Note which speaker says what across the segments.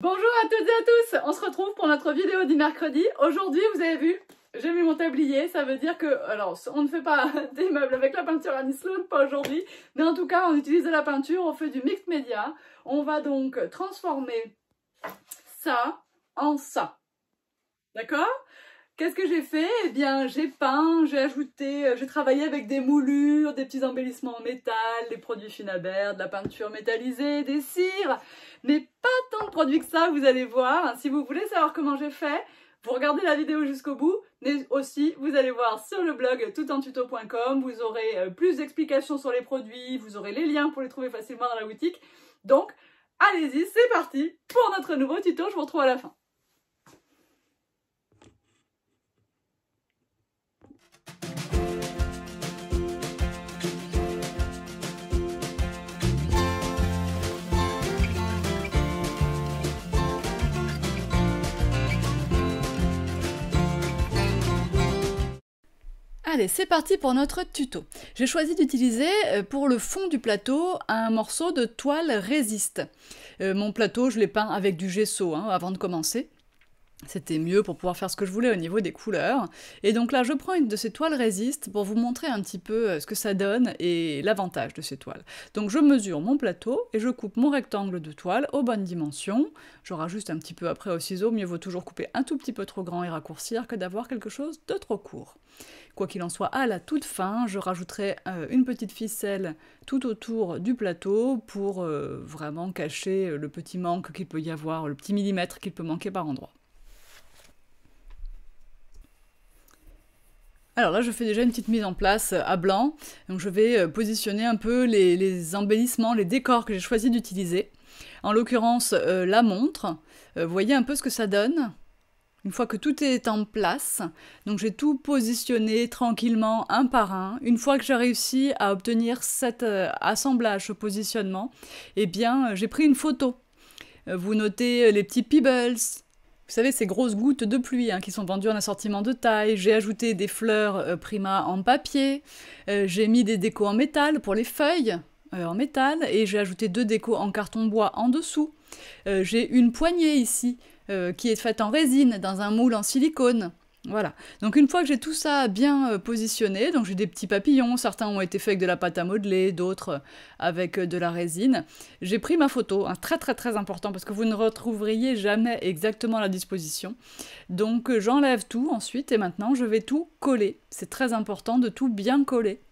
Speaker 1: Bonjour à toutes et à tous On se retrouve pour notre vidéo du mercredi. Aujourd'hui, vous avez vu, j'ai mis mon tablier, ça veut dire que, alors on ne fait pas des meubles avec la peinture à Sloan, pas aujourd'hui, mais en tout cas on utilise de la peinture, on fait du mixed media, on va donc transformer ça en ça. D'accord Qu'est-ce que j'ai fait Eh bien, j'ai peint, j'ai ajouté, euh, j'ai travaillé avec des moulures, des petits embellissements en métal, des produits Finabert, de la peinture métallisée, des cires, mais pas tant de produits que ça, vous allez voir. Si vous voulez savoir comment j'ai fait, vous regardez la vidéo jusqu'au bout, mais aussi vous allez voir sur le blog toutentuto.com, vous aurez euh, plus d'explications sur les produits, vous aurez les liens pour les trouver facilement dans la boutique. Donc, allez-y, c'est parti pour notre nouveau tuto, je vous retrouve à la fin. Allez, c'est parti pour notre tuto. J'ai choisi d'utiliser euh, pour le fond du plateau un morceau de toile résiste. Euh, mon plateau, je l'ai peint avec du gesso hein, avant de commencer. C'était mieux pour pouvoir faire ce que je voulais au niveau des couleurs. Et donc là, je prends une de ces toiles résiste pour vous montrer un petit peu euh, ce que ça donne et l'avantage de ces toiles. Donc je mesure mon plateau et je coupe mon rectangle de toile aux bonnes dimensions. Je juste un petit peu après au ciseau, mieux vaut toujours couper un tout petit peu trop grand et raccourcir que d'avoir quelque chose de trop court. Quoi qu'il en soit, à la toute fin, je rajouterai euh, une petite ficelle tout autour du plateau pour euh, vraiment cacher le petit manque qu'il peut y avoir, le petit millimètre qu'il peut manquer par endroit. Alors là, je fais déjà une petite mise en place euh, à blanc. Donc je vais positionner un peu les, embellissements, les décors que j'ai choisi d'utiliser. En l'occurrence, la montre. voyez un peu ce que ça donne une fois que tout est en place, donc j'ai tout positionné tranquillement un par un. Une fois que j'ai réussi à obtenir cet euh, assemblage, ce positionnement, eh bien euh, j'ai pris une photo. Euh, vous notez les petits pebbles, vous savez, ces grosses gouttes de pluie hein, qui sont vendues en assortiment de taille. J'ai ajouté des fleurs prima en papier. j'ai mis des décos en métal pour les feuilles en métal. Et j'ai ajouté deux décos en carton bois en dessous. j'ai une poignée ici euh, qui est faite en résine, dans un moule en silicone. Voilà. Donc une fois que j'ai tout ça bien euh, positionné, donc j'ai des petits papillons, certains ont été faits avec de la pâte à modeler, d'autres euh, avec de la résine, j'ai pris ma photo, un hein, très très très important parce que vous ne retrouveriez jamais exactement la disposition. Donc j'enlève tout ensuite et maintenant je vais tout coller. C'est très important de tout bien coller.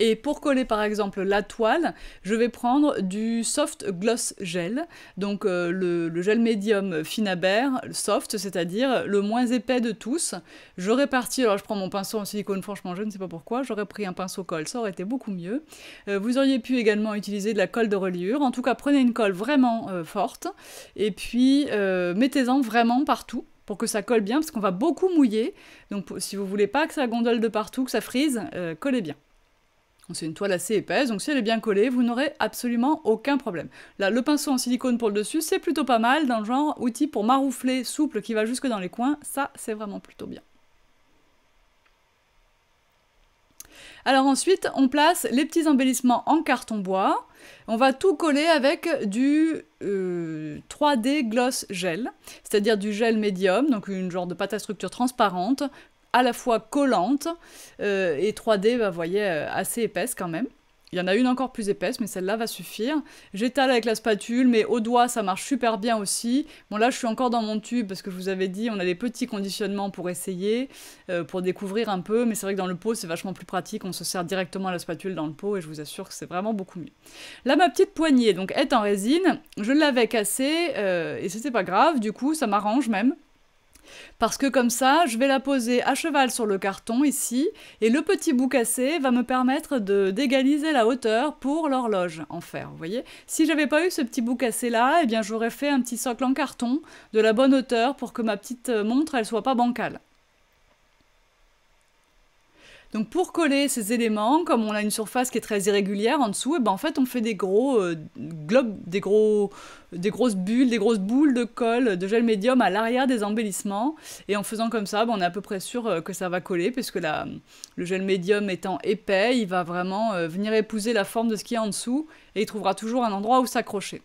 Speaker 1: Et pour coller par exemple la toile, je vais prendre du soft gloss gel, donc euh, le, gel médium Finabert, soft, c'est-à-dire le moins épais de tous. J'aurais parti, alors je prends mon pinceau en silicone, franchement je ne sais pas pourquoi, j'aurais pris un pinceau colle, ça aurait été beaucoup mieux. Euh, vous auriez pu également utiliser de la colle de reliure, en tout cas prenez une colle vraiment euh, forte, et puis mettez-en vraiment partout pour que ça colle bien, parce qu'on va beaucoup mouiller. Donc si vous voulez pas que ça gondole de partout, que ça frise, collez bien. C'est une toile assez épaisse, donc si elle est bien collée, vous n'aurez absolument aucun problème. Là, le pinceau en silicone pour le dessus, c'est plutôt pas mal, dans le genre outil pour maroufler, souple, qui va jusque dans les coins, ça c'est vraiment plutôt bien. Alors ensuite, on place les petits embellissements en carton bois. On va tout coller avec du 3D euh, gloss gel, c'est-à-dire du gel médium, donc une genre de pâte à structure transparente à la fois collante euh, et 3D, bah, vous voyez, euh, assez épaisse quand même. Il y en a une encore plus épaisse, mais celle-là va suffire. J'étale avec la spatule, mais au doigt, ça marche super bien aussi. Bon, là, je suis encore dans mon tube, parce que je vous avais dit, on a des petits conditionnements pour essayer, euh, pour découvrir un peu, mais c'est vrai que dans le pot, c'est vachement plus pratique. On se sert directement à la spatule dans le pot, et je vous assure que c'est vraiment beaucoup mieux. Là, ma petite poignée, donc, est en résine. Je l'avais cassée, et ce n'était pas grave, du coup, ça m'arrange même. Parce que comme ça, je vais la poser à cheval sur le carton ici, et le petit bout cassé va me permettre de d'égaliser la hauteur pour l'horloge en fer, vous voyez Si j'avais pas eu ce petit bout cassé là, eh bien j'aurais fait un petit socle en carton de la bonne hauteur pour que ma petite euh, montre, elle soit pas bancale. Donc pour coller ces éléments, comme on a une surface qui est très irrégulière en dessous, et eh bien en fait on fait des gros euh, globes, des gros des grosses bulles, des grosses boules de colle, de gel médium à l'arrière des embellissements. Et en faisant comme ça, on est à peu près sûr euh, que ça va coller, puisque le gel médium étant épais, il va vraiment euh, venir épouser la forme de ce qui est en dessous, et il trouvera toujours un endroit où s'accrocher.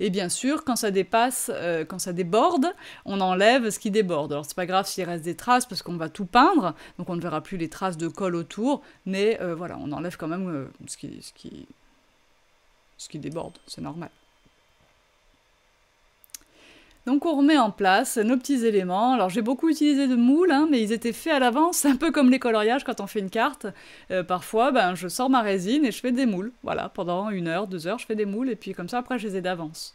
Speaker 1: Et bien sûr, quand ça dépasse, euh, quand ça déborde, on enlève ce qui déborde. Alors c'est pas grave s'il reste des traces, parce qu'on va tout peindre, donc on ne verra plus les traces de colle autour, mais voilà, on enlève quand même ce qui déborde, c'est normal. Donc on remet en place nos petits éléments. Alors j'ai beaucoup utilisé de moules, hein, mais ils étaient faits à l'avance, un peu comme les coloriages quand on fait une carte. Euh, parfois, ben, je sors ma résine et je fais des moules. Voilà, pendant une heure, deux heures, je fais des moules, et puis comme ça, après, je les ai d'avance.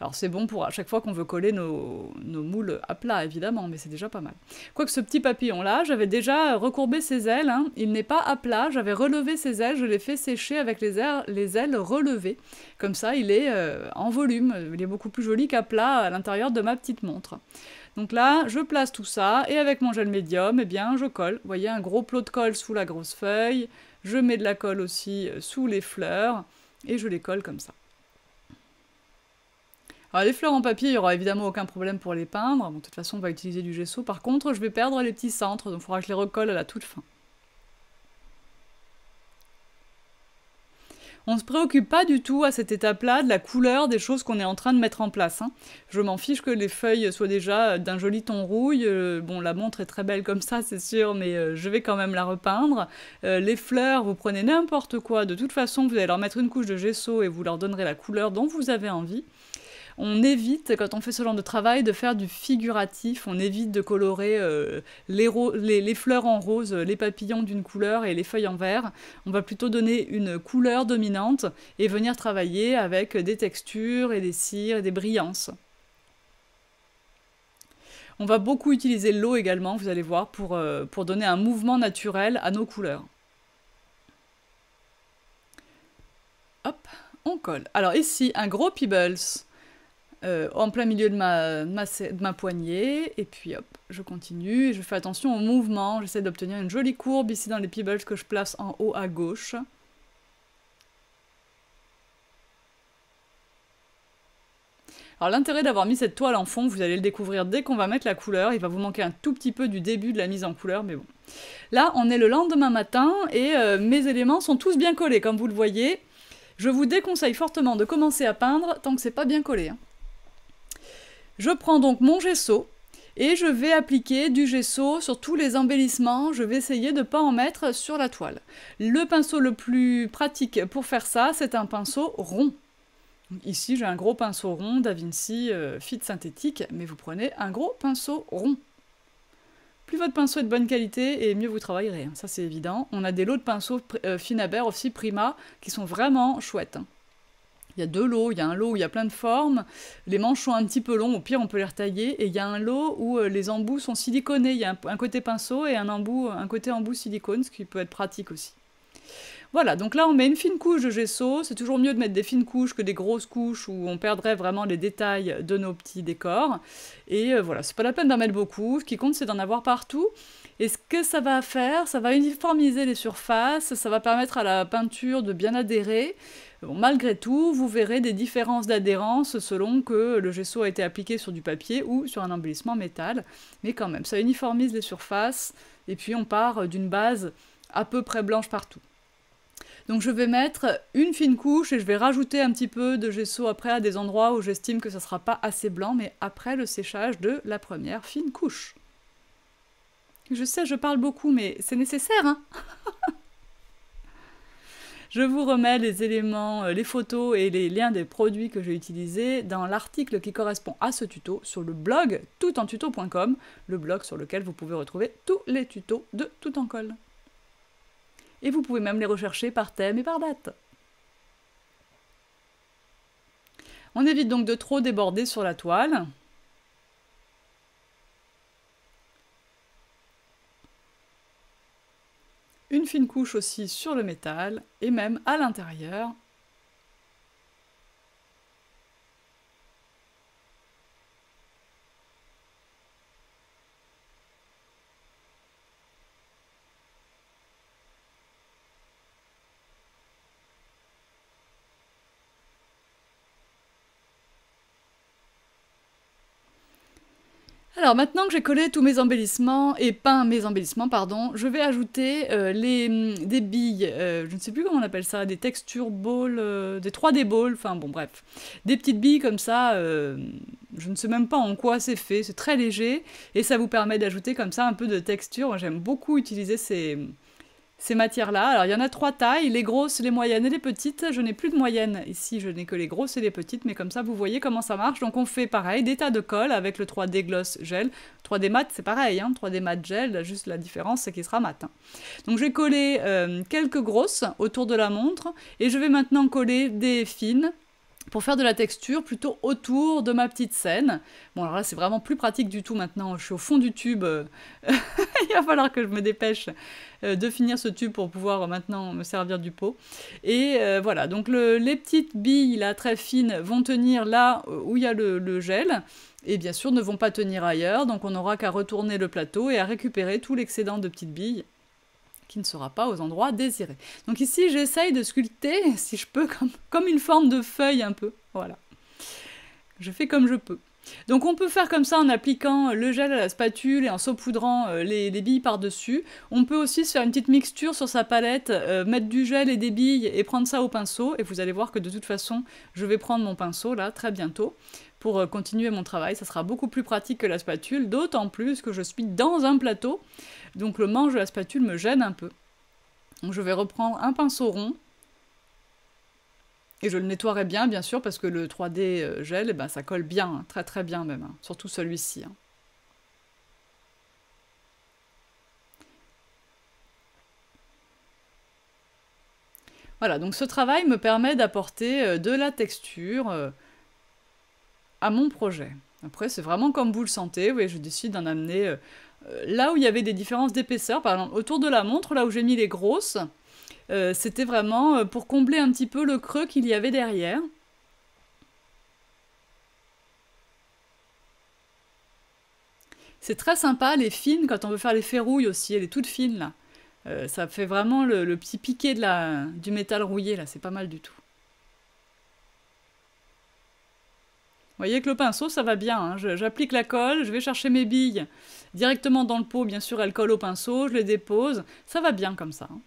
Speaker 1: Alors c'est bon pour à chaque fois qu'on veut coller nos, nos, moules à plat, évidemment, mais c'est déjà pas mal. Quoique ce petit papillon-là, j'avais déjà recourbé ses ailes, hein. il n'est pas à plat, j'avais relevé ses ailes, je l'ai fait sécher avec les ailes, les ailes relevées. Comme ça, il est euh, en volume, il est beaucoup plus joli qu'à plat à l'intérieur de ma petite montre. Donc là, je place tout ça, et avec mon gel médium, eh bien, je colle. Vous voyez, un gros plot de colle sous la grosse feuille, je mets de la colle aussi euh, sous les fleurs, et je les colle comme ça. Alors, les fleurs en papier, il n'y aura évidemment aucun problème pour les peindre. de toute façon, on va utiliser du gesso. Par contre, je vais perdre les petits centres, donc il faudra que je les recolle à la toute fin. On ne se préoccupe pas du tout à cette étape-là de la couleur des choses qu'on est en train de mettre en place. Hein. Je m'en fiche que les feuilles soient déjà d'un joli ton rouille. Euh, bon, la montre est très belle comme ça, c'est sûr, mais euh, je vais quand même la repeindre. Euh, les fleurs, vous prenez n'importe quoi. De toute façon, vous allez leur mettre une couche de gesso et vous leur donnerez la couleur dont vous avez envie on évite, quand on fait ce genre de travail, de faire du figuratif, on évite de colorer euh, les, fleurs en rose, les papillons d'une couleur et les feuilles en vert. On va plutôt donner une couleur dominante et venir travailler avec des textures et des cires et des brillances. On va beaucoup utiliser l'eau également, vous allez voir, pour, euh, pour donner un mouvement naturel à nos couleurs. Hop, on colle. Alors ici, un gros Peebles euh, en plein milieu de ma, poignée, et puis hop, je continue, et je fais attention au mouvement, j'essaie d'obtenir une jolie courbe ici dans les pebbles que je place en haut à gauche. Alors l'intérêt d'avoir mis cette toile en fond, vous allez le découvrir dès qu'on va mettre la couleur, il va vous manquer un tout petit peu du début de la mise en couleur, mais bon. Là, on est le lendemain matin, et euh, mes éléments sont tous bien collés, comme vous le voyez. Je vous déconseille fortement de commencer à peindre tant que c'est pas bien collé. Hein. Je prends donc mon gesso et je vais appliquer du gesso sur tous les embellissements. Je vais essayer de ne pas en mettre sur la toile. Le pinceau le plus pratique pour faire ça, c'est un pinceau rond. Ici, j'ai un gros pinceau rond, Da Vinci euh, Fit synthétique, mais vous prenez un gros pinceau rond. Plus votre pinceau est de bonne qualité et mieux vous travaillerez, hein. ça c'est évident. On a des lots de pinceaux euh, Finabert aussi, Prima, qui sont vraiment chouettes. Hein. Il y a deux lots, il y a un lot où il y a plein de formes, les manches sont un petit peu longs, au pire on peut les retailler, et il y a un lot où euh, les embouts sont siliconés, il y a un, côté pinceau et un, embout, un côté embout silicone, ce qui peut être pratique aussi. Voilà, donc là on met une fine couche de gesso, c'est toujours mieux de mettre des fines couches que des grosses couches où on perdrait vraiment les détails de nos petits décors. Et euh, voilà, c'est pas la peine d'en mettre beaucoup, ce qui compte c'est d'en avoir partout. Et ce que ça va faire, ça va uniformiser les surfaces, ça va permettre à la peinture de bien adhérer. Bon, malgré tout, vous verrez des différences d'adhérence selon que le gesso a été appliqué sur du papier ou sur un embellissement métal, mais quand même, ça uniformise les surfaces, et puis on part d'une base à peu près blanche partout. Donc je vais mettre une fine couche et je vais rajouter un petit peu de gesso après à des endroits où j'estime que ça ne sera pas assez blanc, mais après le séchage de la première fine couche. Je sais, je parle beaucoup, mais c'est nécessaire, hein Je vous remets les éléments, euh, les photos et les liens des produits que j'ai utilisés dans l'article qui correspond à ce tuto sur le blog toutentuto.com, le blog sur lequel vous pouvez retrouver tous les tutos de Tout en col Et vous pouvez même les rechercher par thème et par date. On évite donc de trop déborder sur la toile. une fine couche aussi sur le métal et même à l'intérieur Alors maintenant que j'ai collé tous mes embellissements, et peint mes embellissements, pardon, je vais ajouter euh, les, hum, des billes, euh, je ne sais plus comment on appelle ça, des textures balls, euh, des 3D balls, enfin bon bref. Des petites billes comme ça, je ne sais même pas en quoi c'est fait, c'est très léger, et ça vous permet d'ajouter comme ça un peu de texture. j'aime beaucoup utiliser ces ces matières-là. Alors, il y en a trois tailles, les grosses, les moyennes et les petites. Je n'ai plus de moyenne ici, je n'ai que les grosses et les petites, mais comme ça, vous voyez comment ça marche. Donc, on fait pareil, des tas de colle avec le 3D gloss gel. 3D Matte c'est pareil, hein, 3D Matte gel, juste la différence, c'est qu'il sera mat. Hein. Donc, j'ai collé coller euh, quelques grosses autour de la montre, et je vais maintenant coller des fines pour faire de la texture plutôt autour de ma petite scène. Bon alors là c'est vraiment plus pratique du tout maintenant, je suis au fond du tube, euh, il va falloir que je me dépêche euh, de finir ce tube pour pouvoir euh, maintenant me servir du pot. Et voilà, donc les petites billes là très fines vont tenir là où il y a le, le gel et bien sûr ne vont pas tenir ailleurs, donc on n'aura qu'à retourner le plateau et à récupérer tout l'excédent de petites billes qui ne sera pas aux endroits désirés. Donc ici, j'essaye de sculpter, si je peux, comme, comme une forme de feuille un peu. Voilà. Je fais comme je peux. Donc on peut faire comme ça en appliquant le gel à la spatule et en saupoudrant euh, les, billes par-dessus. On peut aussi se faire une petite mixture sur sa palette, euh, mettre du gel et des billes et prendre ça au pinceau. Et vous allez voir que de toute façon, je vais prendre mon pinceau là très bientôt pour euh, continuer mon travail. Ça sera beaucoup plus pratique que la spatule, d'autant plus que je suis dans un plateau, donc le manche de la spatule me gêne un peu. Donc je vais reprendre un pinceau rond, et je le nettoierai bien, bien sûr, parce que le 3D euh, gel, eh ben, ça colle bien, hein, très très bien même, hein, surtout celui-ci. Hein. Voilà, donc ce travail me permet d'apporter euh, de la texture, à mon projet. Après, c'est vraiment comme vous le sentez. Oui, je décide d'en amener euh, euh, là où il y avait des différences d'épaisseur. Par exemple, autour de la montre, là où j'ai mis les grosses, euh, c'était vraiment pour combler un petit peu le creux qu'il y avait derrière. C'est très sympa, les fines, quand on veut faire les ferrouilles aussi, elle est toute fine là. ça fait vraiment le, petit piqué du métal rouillé là, c'est pas mal du tout. voyez que le pinceau, ça va bien. Hein. J'applique la colle, je vais chercher mes billes directement dans le pot. Bien sûr, elles collent au pinceau, je les dépose. Ça va bien comme ça. Hein.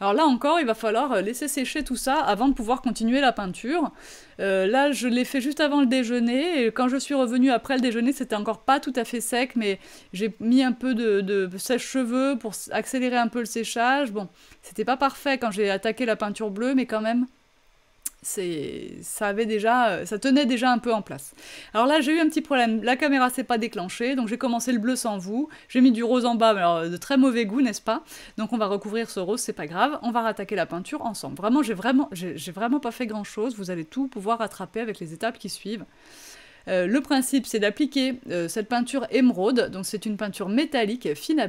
Speaker 1: Alors là encore, il va falloir euh, laisser sécher tout ça avant de pouvoir continuer la peinture. Euh, là, je l'ai fait juste avant le déjeuner. Et quand je suis revenue après le déjeuner, c'était encore pas tout à fait sec, mais j'ai mis un peu de, de sèche-cheveux pour accélérer un peu le séchage. Bon, c'était pas parfait quand j'ai attaqué la peinture bleue, mais quand même, ça tenait déjà un peu en place. Alors là, j'ai eu un petit problème. La caméra s'est pas déclenchée, donc j'ai commencé le bleu sans vous. J'ai mis du rose en bas, alors de très mauvais goût, n'est-ce pas Donc on va recouvrir ce rose, c'est pas grave. On va rattaquer la peinture ensemble. Vraiment, j'ai vraiment, vraiment pas fait grand-chose. Vous allez tout pouvoir rattraper avec les étapes qui suivent. Euh, le principe, c'est d'appliquer euh, cette peinture émeraude. Donc c'est une peinture métallique fine à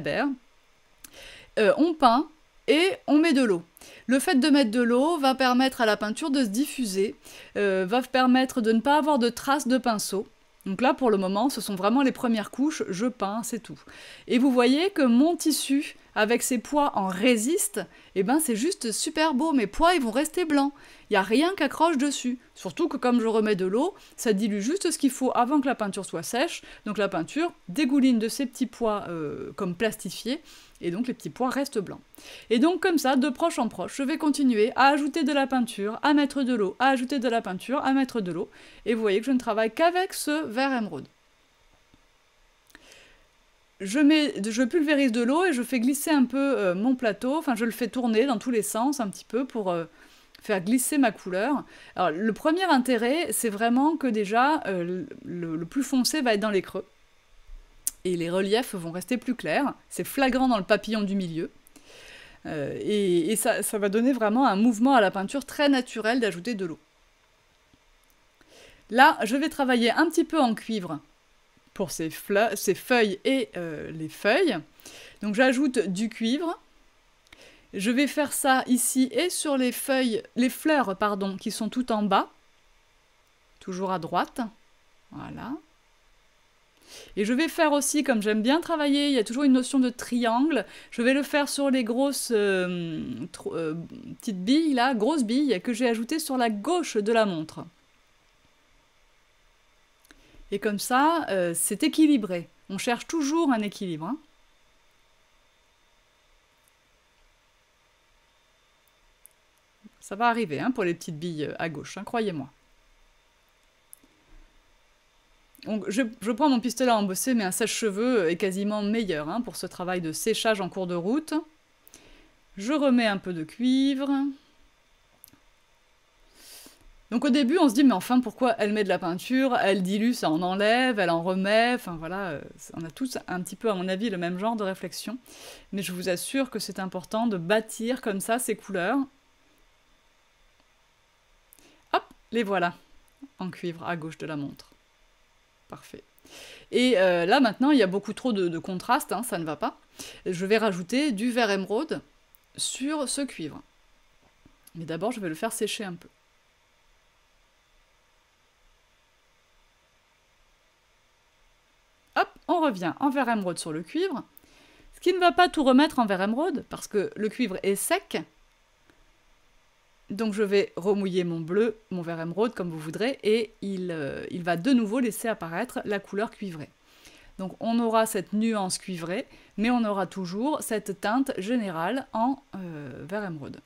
Speaker 1: Euh, on peint et on met de l'eau. Le fait de mettre de l'eau va permettre à la peinture de se diffuser, euh, va permettre de ne pas avoir de traces de pinceau. Donc là, pour le moment, ce sont vraiment les premières couches, je peins, c'est tout. Et vous voyez que mon tissu, avec ses poids en résiste, et eh ben c'est juste super beau, mes poids, ils vont rester blancs il n'y a rien qui accroche dessus. Surtout que comme je remets de l'eau, ça dilue juste ce qu'il faut avant que la peinture soit sèche. Donc la peinture dégouline de ces petits pois euh, comme plastifiés, et donc les petits pois restent blancs. Et donc comme ça, de proche en proche, je vais continuer à ajouter de la peinture, à mettre de l'eau, à ajouter de la peinture, à mettre de l'eau. Et vous voyez que je ne travaille qu'avec ce vert émeraude. Je, mets, je, pulvérise de l'eau et je fais glisser un peu euh, mon plateau, enfin je le fais tourner dans tous les sens un petit peu pour euh, faire glisser ma couleur. Alors, le premier intérêt, c'est vraiment que déjà, euh, le, plus foncé va être dans les creux. Et les reliefs vont rester plus clairs. C'est flagrant dans le papillon du milieu. Euh, et, ça, va donner vraiment un mouvement à la peinture très naturel d'ajouter de l'eau. Là, je vais travailler un petit peu en cuivre pour ces, feuilles et euh, les feuilles. Donc j'ajoute du cuivre, je vais faire ça ici et sur les feuilles, les fleurs, pardon, qui sont tout en bas. Toujours à droite. Voilà. Et je vais faire aussi, comme j'aime bien travailler, il y a toujours une notion de triangle. Je vais le faire sur les grosses euh, euh, petites billes, là, grosses billes, que j'ai ajoutées sur la gauche de la montre. Et comme ça, euh, c'est équilibré. On cherche toujours un équilibre. Hein. Ça va arriver hein, pour les petites billes euh, à gauche, hein, croyez-moi. Je, je, prends mon pistolet à embosser, mais un sèche-cheveux euh, est quasiment meilleur hein, pour ce travail de séchage en cours de route. Je remets un peu de cuivre. Donc au début, on se dit, mais enfin, pourquoi elle met de la peinture Elle dilue, ça en enlève, elle en remet. Enfin voilà, euh, on a tous un petit peu, à mon avis, le même genre de réflexion. Mais je vous assure que c'est important de bâtir comme ça ces couleurs voilà, en cuivre à gauche de la montre. Parfait. Et euh, là maintenant, il y a beaucoup trop de, contraste, hein, ça ne va pas. Je vais rajouter du vert émeraude sur ce cuivre. Mais d'abord, je vais le faire sécher un peu. Hop, on revient en vert émeraude sur le cuivre. Ce qui ne va pas tout remettre en vert émeraude, parce que le cuivre est sec, donc je vais remouiller mon bleu, mon vert émeraude, comme vous voudrez, et il, euh, il, va de nouveau laisser apparaître la couleur cuivrée. Donc on aura cette nuance cuivrée, mais on aura toujours cette teinte générale en euh, vert émeraude.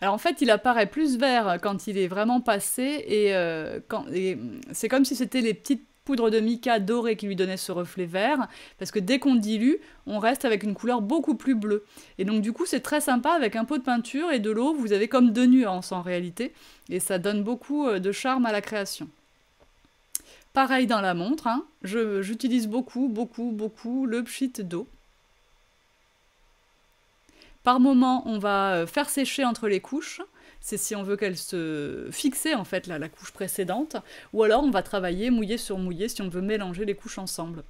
Speaker 1: Alors en fait, il apparaît plus vert quand il est vraiment passé, et, euh, et c'est comme si c'était les petites de mica dorée qui lui donnait ce reflet vert, parce que dès qu'on dilue, on reste avec une couleur beaucoup plus bleue. Et donc du coup, c'est très sympa, avec un pot de peinture et de l'eau, vous avez comme deux nuances en réalité, et ça donne beaucoup euh, de charme à la création. Pareil dans la montre, hein, j'utilise beaucoup, beaucoup, beaucoup le pchit d'eau. Par moment, on va euh, faire sécher entre les couches, c'est si on veut qu'elle se fixe en fait la couche précédente, ou alors on va travailler mouillé sur mouillé si on veut mélanger les couches ensemble.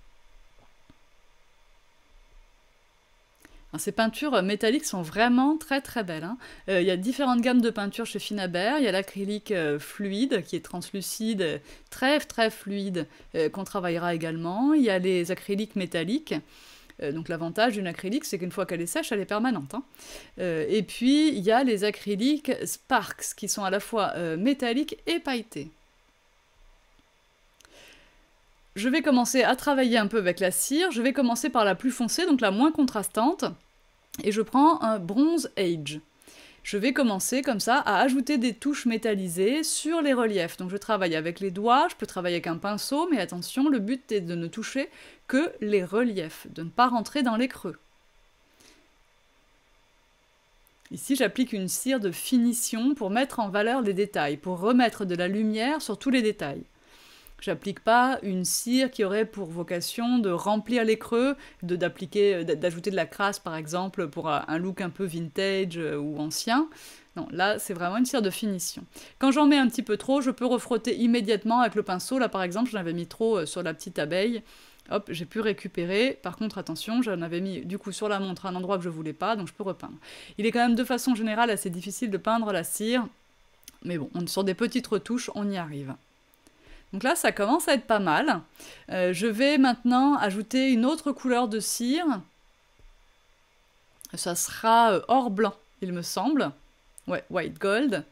Speaker 1: Hein, ces peintures métalliques sont vraiment très très belles. Hein. Euh, il y a différentes gammes de peintures chez Finabert. Il y a l'acrylique euh, fluide qui est translucide, très très fluide, euh, qu'on travaillera également. Il y a les acryliques métalliques. Euh, donc l'avantage d'une acrylique, c'est qu'une fois qu'elle est sèche, elle est permanente. Hein. Euh, et puis il y a les acryliques Sparks, qui sont à la fois euh, métalliques et pailletés. Je vais commencer à travailler un peu avec la cire. Je vais commencer par la plus foncée, donc la moins contrastante. Et je prends un Bronze Age je vais commencer comme ça à ajouter des touches métallisées sur les reliefs. Donc je travaille avec les doigts, je peux travailler avec un pinceau, mais attention, le but est de ne toucher que les reliefs, de ne pas rentrer dans les creux. Ici, j'applique une cire de finition pour mettre en valeur les détails, pour remettre de la lumière sur tous les détails j'applique pas une cire qui aurait pour vocation de remplir les creux, de d'appliquer, d'ajouter de la crasse par exemple pour un look un peu vintage euh, ou ancien. Non, là c'est vraiment une cire de finition. Quand j'en mets un petit peu trop, je peux refrotter immédiatement avec le pinceau. Là par exemple, j'en avais mis trop euh, sur la petite abeille. Hop, j'ai pu récupérer. Par contre, attention, j'en avais mis du coup sur la montre à un endroit que je voulais pas, donc je peux repeindre. Il est quand même de façon générale assez difficile de peindre la cire, mais bon, sur des petites retouches, on y arrive. Donc là, ça commence à être pas mal. Euh, je vais maintenant ajouter une autre couleur de cire. Ça sera euh, or blanc, il me semble. Ouais, white gold.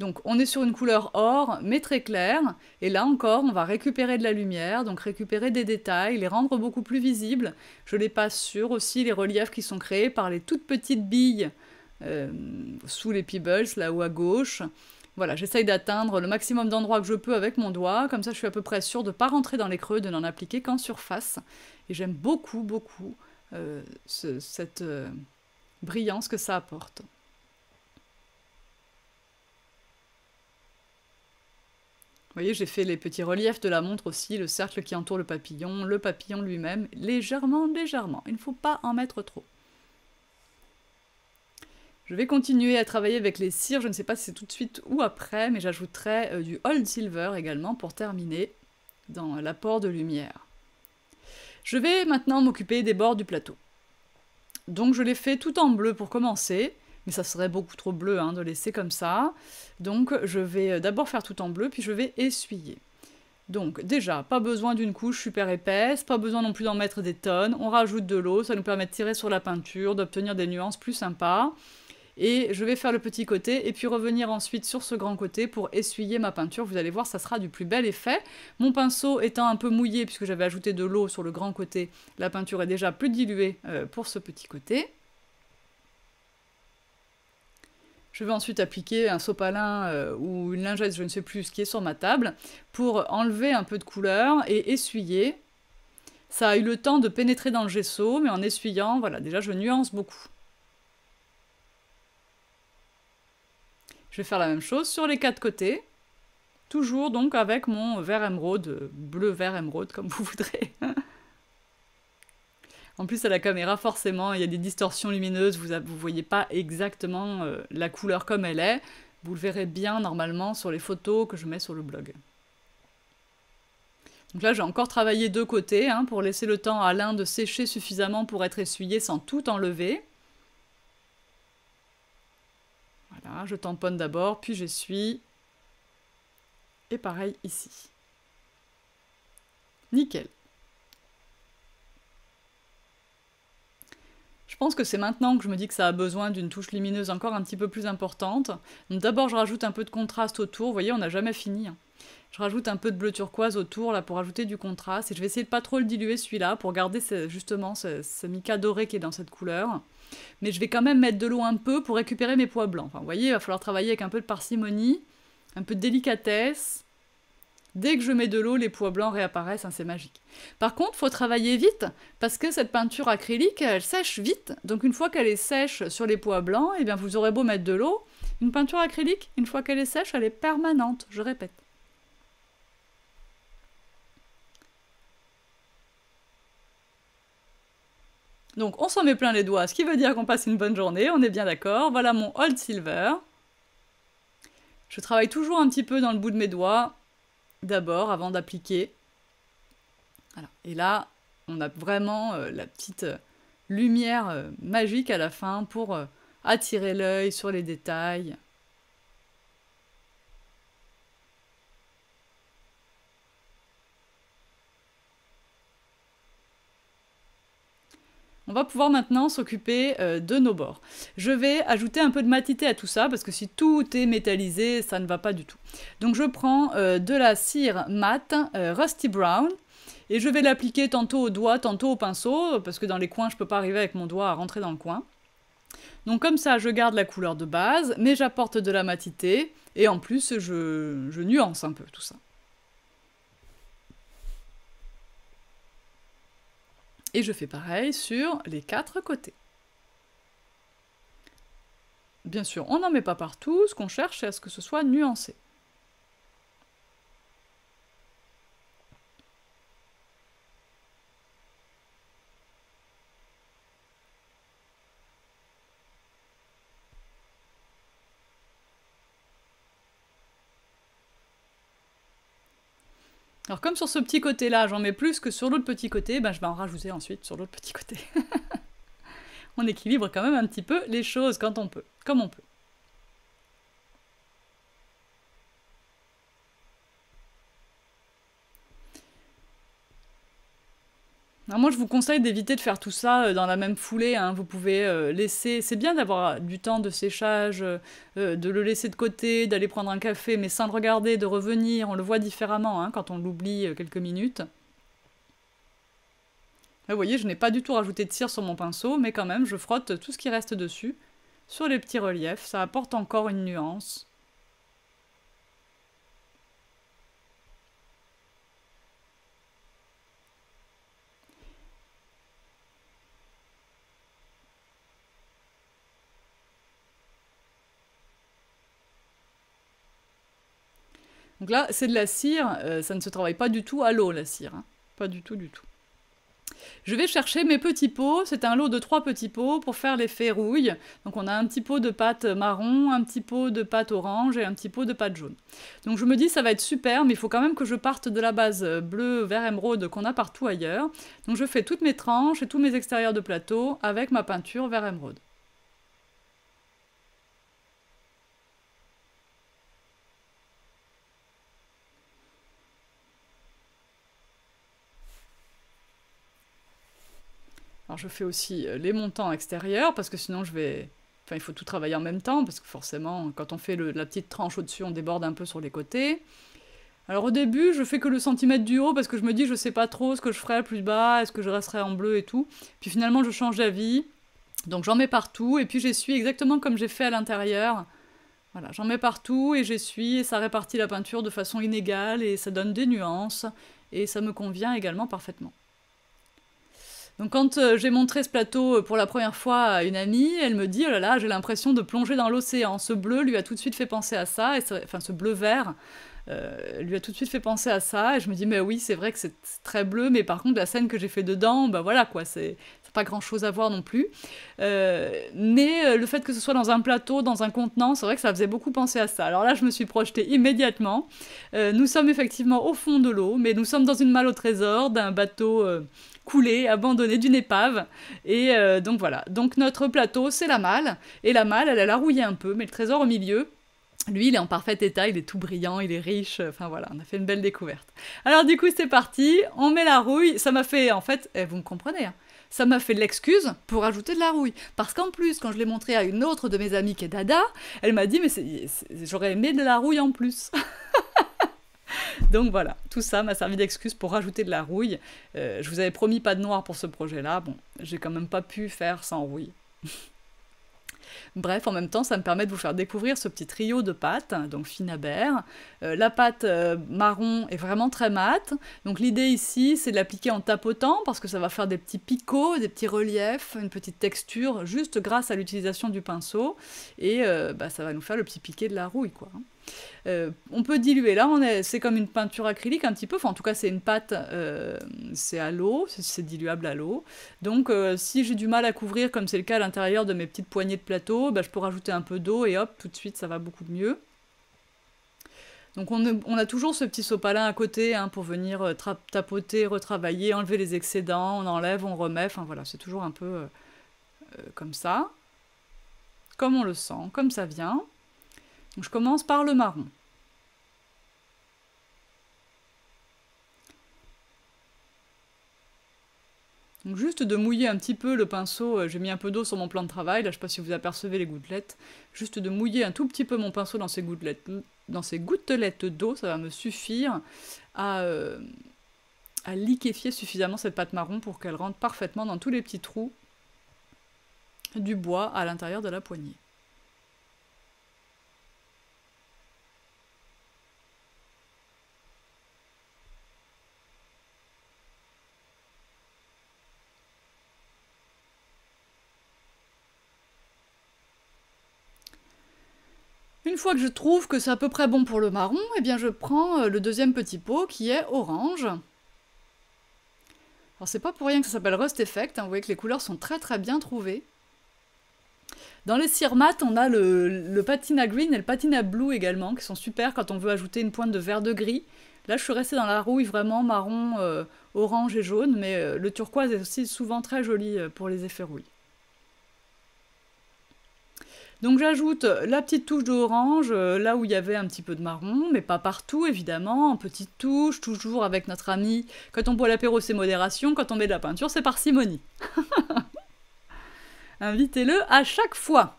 Speaker 1: Donc on est sur une couleur or, mais très claire. Et là encore, on va récupérer de la lumière, donc récupérer des détails, les rendre beaucoup plus visibles. Je les passe sur aussi les reliefs qui sont créés par les toutes petites billes euh, sous les pebbles, là haut à gauche. Voilà, j'essaye d'atteindre le maximum d'endroits que je peux avec mon doigt, comme ça je suis à peu près sûre de ne pas rentrer dans les creux, de n'en appliquer qu'en surface. Et j'aime beaucoup, beaucoup euh, cette euh, brillance que ça apporte. Vous voyez, j'ai fait les petits reliefs de la montre aussi, le cercle qui entoure le papillon, le papillon lui-même, légèrement, légèrement. Il ne faut pas en mettre trop. Je vais continuer à travailler avec les cires, je ne sais pas si c'est tout de suite ou après, mais j'ajouterai euh, du old silver également pour terminer dans l'apport de lumière. Je vais maintenant m'occuper des bords du plateau. Donc je l'ai fait tout en bleu pour commencer, mais ça serait beaucoup trop bleu hein, de laisser comme ça. Donc je vais euh, d'abord faire tout en bleu, puis je vais essuyer. Donc déjà, pas besoin d'une couche super épaisse, pas besoin non plus d'en mettre des tonnes, on rajoute de l'eau, ça nous permet de tirer sur la peinture, d'obtenir des nuances plus sympas et je vais faire le petit côté et puis revenir ensuite sur ce grand côté pour essuyer ma peinture. Vous allez voir, ça sera du plus bel effet. Mon pinceau étant un peu mouillé puisque j'avais ajouté de l'eau sur le grand côté, la peinture est déjà plus diluée euh, pour ce petit côté. Je vais ensuite appliquer un sopalin euh, ou une lingette, je ne sais plus ce qui est sur ma table, pour enlever un peu de couleur et essuyer. Ça a eu le temps de pénétrer dans le gesso, mais en essuyant, voilà, déjà je nuance beaucoup. Je vais faire la même chose sur les quatre côtés. Toujours donc avec mon vert émeraude, bleu vert émeraude comme vous voudrez. en plus à la caméra forcément il y a des distorsions lumineuses, vous ne voyez pas exactement euh, la couleur comme elle est. Vous le verrez bien normalement sur les photos que je mets sur le blog. Donc là j'ai encore travaillé deux côtés hein, pour laisser le temps à l'un de sécher suffisamment pour être essuyé sans tout enlever. Hein, je tamponne d'abord, puis j'essuie. Et pareil ici. Nickel. Je pense que c'est maintenant que je me dis que ça a besoin d'une touche lumineuse encore un petit peu plus importante. D'abord, je rajoute un peu de contraste autour. Vous voyez, on n'a jamais fini. Hein. Je rajoute un peu de bleu turquoise autour là pour ajouter du contraste. Et je vais essayer de pas trop le diluer celui-là pour garder justement ce, mica doré qui est dans cette couleur. Mais je vais quand même mettre de l'eau un peu pour récupérer mes pois blancs. vous voyez, il va falloir travailler avec un peu de parcimonie, un peu de délicatesse. Dès que je mets de l'eau, les pois blancs réapparaissent, hein, c'est magique. Par contre, il faut travailler vite parce que cette peinture acrylique, elle sèche vite. Donc une fois qu'elle est sèche sur les pois blancs, eh bien vous aurez beau mettre de l'eau, une peinture acrylique, une fois qu'elle est sèche, elle est permanente, je répète. Donc on s'en met plein les doigts, ce qui veut dire qu'on passe une bonne journée, on est bien d'accord. Voilà mon Old Silver. Je travaille toujours un petit peu dans le bout de mes doigts, d'abord, avant d'appliquer. Et là, on a vraiment euh, la petite euh, lumière euh, magique à la fin pour attirer l'œil sur les détails. on va pouvoir maintenant s'occuper euh, de nos bords. Je vais ajouter un peu de matité à tout ça, parce que si tout est métallisé, ça ne va pas du tout. Donc je prends euh, de la cire mat euh, Rusty Brown, et je vais l'appliquer tantôt au doigt, tantôt au pinceau, parce que dans les coins, je ne peux pas arriver avec mon doigt à rentrer dans le coin. Donc comme ça, je garde la couleur de base, mais j'apporte de la matité, et en plus, je nuance un peu tout ça. Et je fais pareil sur les quatre côtés. Bien sûr, on n'en met pas partout, ce qu'on cherche c'est à ce que ce soit nuancé. Alors comme sur ce petit côté-là, j'en mets plus que sur l'autre petit côté, ben je vais en rajouter ensuite sur l'autre petit côté. on équilibre quand même un petit peu les choses quand on peut, comme on peut. Ah, moi, je vous conseille d'éviter de faire tout ça euh, dans la même foulée. Hein. Vous pouvez euh, laisser. C'est bien d'avoir euh, du temps de séchage, de le laisser de côté, d'aller prendre un café, mais sans le regarder, de revenir. On le voit différemment hein, quand on l'oublie quelques minutes. Là, vous voyez, je n'ai pas du tout rajouté de cire sur mon pinceau, mais quand même, je frotte tout ce qui reste dessus. Sur les petits reliefs, ça apporte encore une nuance. Donc là, c'est de la cire, euh, ça ne se travaille pas du tout à l'eau, la cire. Hein. Pas du tout, du tout. Je vais chercher mes petits pots, c'est un lot de trois petits pots pour faire l'effet rouille. Donc on a un petit pot de pâte marron, un petit pot de pâte orange et un petit pot de pâte jaune. Donc je me dis ça va être super, mais il faut quand même que je parte de la base euh, bleue vert, émeraude qu'on a partout ailleurs. Donc je fais toutes mes tranches et tous mes extérieurs de plateau avec ma peinture vert émeraude. je fais aussi euh, les montants extérieurs, parce que sinon je vais... Enfin, il faut tout travailler en même temps, parce que forcément, quand on fait la petite tranche au-dessus, on déborde un peu sur les côtés. Alors au début, je fais que le centimètre du haut, parce que je me dis, je sais pas trop ce que je ferai plus bas, est-ce que je resterai en bleu et tout. Puis finalement, je change d'avis, donc j'en mets partout, et puis j'essuie exactement comme j'ai fait à l'intérieur. Voilà, j'en mets partout, et j'essuie, et ça répartit la peinture de façon inégale, et ça donne des nuances, et ça me convient également parfaitement. Donc quand euh, j'ai montré ce plateau euh, pour la première fois à une amie, elle me dit oh là là, j'ai l'impression de plonger dans l'océan. Ce bleu lui a tout de suite fait penser à ça, enfin ce bleu vert. Euh, lui a tout de suite fait penser à ça et je me dis mais oui c'est vrai que c'est très bleu mais par contre la scène que j'ai fait dedans ben voilà quoi c'est pas grand chose à voir non plus mais le fait que ce soit dans un plateau dans un contenant c'est vrai que ça faisait beaucoup penser à ça alors là je me suis projetée immédiatement nous sommes effectivement au fond de l'eau mais nous sommes dans une malle au trésor d'un bateau coulé, abandonné d'une épave. Et euh, donc voilà. Donc notre plateau, c'est la malle. Et la malle, elle, a la rouillé un peu, mais le trésor au milieu, lui, il est en parfait état, il est tout brillant, il est riche. Enfin voilà, on a fait une belle découverte. Alors du coup, c'est parti, on met la rouille. Ça m'a fait, en fait, eh, vous me comprenez, hein. ça m'a fait l'excuse pour ajouter de la rouille. Parce qu'en plus, quand je l'ai montré à une autre de mes amies qui est Dada, elle m'a dit, mais j'aurais aimé de la rouille en plus. Donc voilà, tout ça m'a servi d'excuse pour rajouter de la rouille. Euh, je vous avais promis pas de noir pour ce projet-là. Bon, j'ai quand même pas pu faire sans rouille. Bref, en même temps, ça me permet de vous faire découvrir ce petit trio de pâtes, hein, donc Finabert. Euh, la pâte euh, marron est vraiment très mate. Donc l'idée ici, c'est de l'appliquer en tapotant parce que ça va faire des petits picots, des petits reliefs, une petite texture, juste grâce à l'utilisation du pinceau. Et bah, ça va nous faire le petit piqué de la rouille, quoi. Hein. Euh, on peut diluer. Là, c'est comme une peinture acrylique un petit peu. Enfin, en tout cas, c'est une pâte, euh, c'est à l'eau, c'est diluable à l'eau. Donc, euh, si j'ai du mal à couvrir, comme c'est le cas à l'intérieur de mes petites poignées de plateau, bah, je peux rajouter un peu d'eau et hop, tout de suite, ça va beaucoup mieux. Donc on, a toujours ce petit sopalin à côté hein, pour venir tapoter, retravailler, enlever les excédents, on enlève, on remet, enfin voilà, c'est toujours un peu comme ça, comme on le sent, comme ça vient je commence par le marron. juste de mouiller un petit peu le pinceau, euh, j'ai mis un peu d'eau sur mon plan de travail, là je sais pas si vous apercevez les gouttelettes, juste de mouiller un tout petit peu mon pinceau dans ces gouttelettes dans ces gouttelettes d'eau, ça va me suffire à euh, liquéfier suffisamment cette pâte marron pour qu'elle rentre parfaitement dans tous les petits trous du bois à l'intérieur de la poignée. fois que je trouve que c'est à peu près bon pour le marron, et eh bien je prends euh, le deuxième petit pot qui est orange. Alors c'est pas pour rien que ça s'appelle Rust Effect, hein, vous voyez que les couleurs sont très très bien trouvées. Dans les cires on a le, patina green et le patina blue également, qui sont super quand on veut ajouter une pointe de vert de gris. Là, je suis restée dans la rouille vraiment marron, euh, orange et jaune, mais euh, le turquoise est aussi souvent très joli pour les effets rouilles. Donc j'ajoute la petite touche d'orange, euh, là où il y avait un petit peu de marron, mais pas partout évidemment, en petite touche, toujours avec notre ami. Quand on boit l'apéro, c'est modération, quand on met de la peinture, c'est parcimonie. Invitez-le à chaque fois.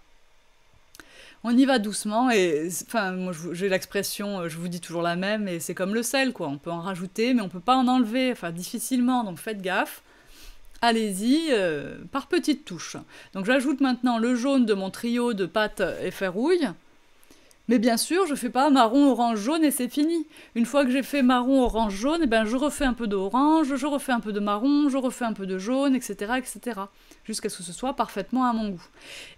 Speaker 1: On y va doucement et enfin moi j'ai l'expression euh, je vous dis toujours la même et c'est comme le sel quoi on peut en rajouter mais on peut pas en enlever enfin difficilement donc faites gaffe allez-y euh, par petites touches. Donc j'ajoute maintenant le jaune de mon trio de pâte et ferrouille. Mais bien sûr, je fais pas marron, orange, jaune et c'est fini. Une fois que j'ai fait marron, orange, jaune, et eh ben je refais un peu d'orange, je refais un peu de marron, je refais un peu de jaune, etc. etc. jusqu'à ce que ce soit parfaitement à mon goût.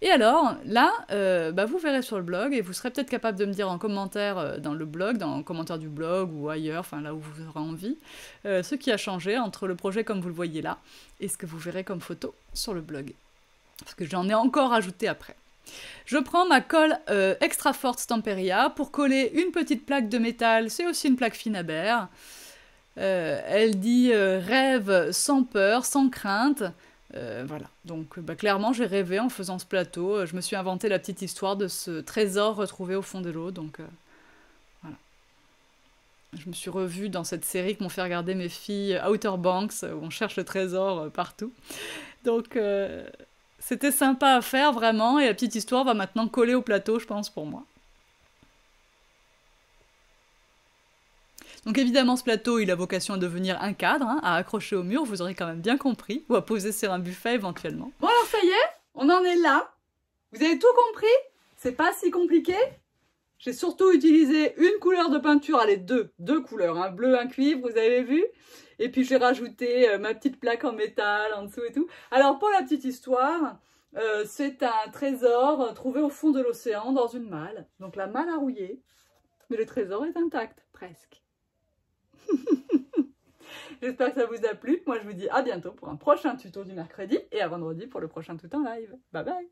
Speaker 1: Et alors, là, euh, bah, vous verrez sur le blog, et vous serez peut-être capable de me dire en commentaire euh, dans le blog, dans le commentaire du blog ou ailleurs, enfin là où vous aurez envie, euh, ce qui a changé entre le projet comme vous le voyez là et ce que vous verrez comme photo sur le blog. Parce que j'en ai encore ajouté après. Je prends ma colle euh, extra forte Stamperia pour coller une petite plaque de métal, c'est aussi une plaque Finabert. Euh, elle dit euh, rêve sans peur, sans crainte. Euh, voilà, donc bah, clairement j'ai rêvé en faisant ce plateau, je me suis inventé la petite histoire de ce trésor retrouvé au fond de l'eau, donc voilà. Je me suis revue dans cette série que m'ont fait regarder mes filles Outer Banks, où on cherche le trésor partout. Donc c'était sympa à faire vraiment et la petite histoire va maintenant coller au plateau, je pense, pour moi. Donc évidemment, ce plateau, il a vocation à devenir un cadre, hein, à accrocher au mur, vous aurez quand même bien compris, ou à poser sur un buffet éventuellement. Bon alors ça y est, on en est là. Vous avez tout compris C'est pas si compliqué j'ai surtout utilisé une couleur de peinture, allez deux, deux couleurs, un hein. bleu, un cuivre, vous avez vu Et puis j'ai rajouté euh, ma petite plaque en métal en dessous et tout. Alors pour la petite histoire, euh, c'est un trésor euh, trouvé au fond de l'océan dans une malle. Donc la malle a rouillé, mais le trésor est intact, presque. J'espère que ça vous a plu. Moi je vous dis à bientôt pour un prochain tuto du mercredi et à vendredi pour le prochain tout en live. Bye bye